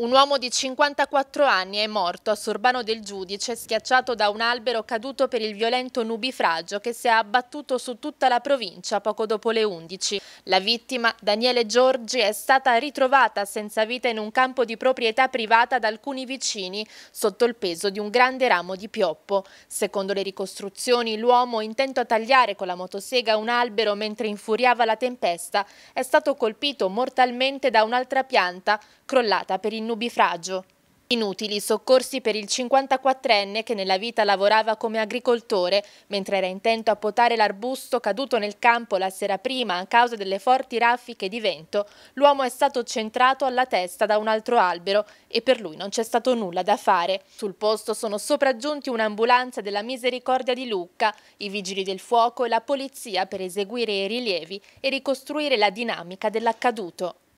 Un uomo di 54 anni è morto a Sorbano del Giudice schiacciato da un albero caduto per il violento nubifragio che si è abbattuto su tutta la provincia poco dopo le 11. La vittima, Daniele Giorgi, è stata ritrovata senza vita in un campo di proprietà privata da alcuni vicini sotto il peso di un grande ramo di pioppo. Secondo le ricostruzioni, l'uomo, intento a tagliare con la motosega un albero mentre infuriava la tempesta, è stato colpito mortalmente da un'altra pianta crollata per il nubifragio. Inutili i soccorsi per il 54enne che nella vita lavorava come agricoltore, mentre era intento a potare l'arbusto caduto nel campo la sera prima a causa delle forti raffiche di vento, l'uomo è stato centrato alla testa da un altro albero e per lui non c'è stato nulla da fare. Sul posto sono sopraggiunti un'ambulanza della Misericordia di Lucca, i vigili del fuoco e la polizia per eseguire i rilievi e ricostruire la dinamica dell'accaduto.